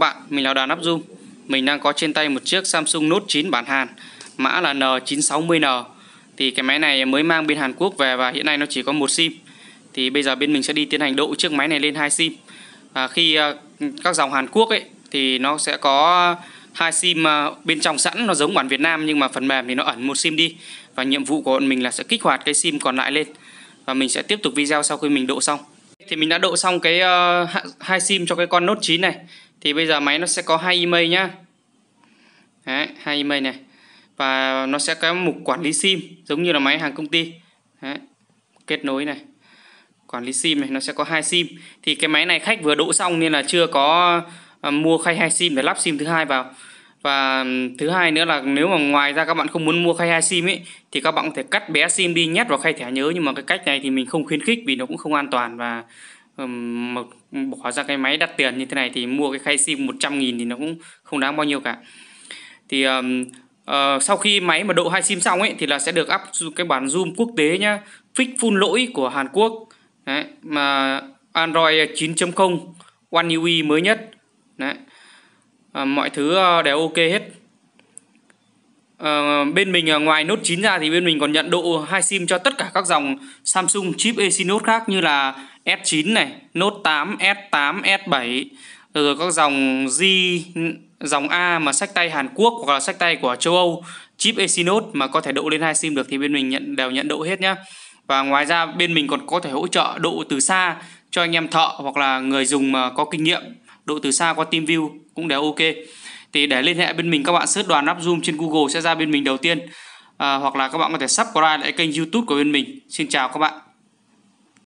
bạn, mình là Đoàn Áp Dung Mình đang có trên tay một chiếc Samsung Note 9 bản Hàn Mã là N960N Thì cái máy này mới mang bên Hàn Quốc về và hiện nay nó chỉ có một SIM Thì bây giờ bên mình sẽ đi tiến hành độ chiếc máy này lên hai SIM à, Khi ờ, các dòng Hàn Quốc ấy thì nó sẽ có hai sim ờ, bên trong sẵn nó giống bản Việt Nam nhưng mà phần mềm thì nó ẩn một sim đi và nhiệm vụ của bọn mình là sẽ kích hoạt cái sim còn lại lên và mình sẽ tiếp tục video sau khi mình độ xong thì mình đã độ xong cái ờ, hai sim cho cái con Note 9 này thì bây giờ máy nó sẽ có hai email nhá Đấy, hai email này và nó sẽ có mục quản lý sim giống như là máy hàng công ty Đấy, kết nối này quản lý sim này nó sẽ có hai sim thì cái máy này khách vừa đỗ xong nên là chưa có à, mua khay hai sim để lắp sim thứ hai vào và thứ hai nữa là nếu mà ngoài ra các bạn không muốn mua khay hai sim ấy thì các bạn có thể cắt bé sim đi nhét vào khay thẻ nhớ nhưng mà cái cách này thì mình không khuyến khích vì nó cũng không an toàn và một bỏ ra cái máy đắt tiền như thế này thì mua cái khay sim 100 nghìn thì nó cũng không đáng bao nhiêu cả thì um, uh, sau khi máy mà độ hai sim xong ấy thì là sẽ được áp cái bản zoom quốc tế nhá fix full lỗi của Hàn Quốc Đấy, mà Android 9.0 One UI mới nhất Đấy. À, mọi thứ ờ, đều ok hết à, bên mình ngoài Note 9 ra thì bên mình còn nhận độ hai sim cho tất cả các dòng Samsung chip Exynos khác như là S9 này, nốt 8, S8, S7 rồi, các dòng Z, dòng A mà sách tay Hàn Quốc hoặc là sách tay của châu Âu chip Exynos mà có thể độ lên hai sim được thì bên mình nhận đều nhận độ hết nhá. Và ngoài ra bên mình còn có thể hỗ trợ độ từ xa cho anh em thợ hoặc là người dùng mà có kinh nghiệm độ từ xa qua TeamView cũng đều ok. Thì để liên hệ bên mình các bạn search đoàn nắp zoom trên Google sẽ ra bên mình đầu tiên. À, hoặc là các bạn có thể subscribe lại kênh YouTube của bên mình. Xin chào các bạn.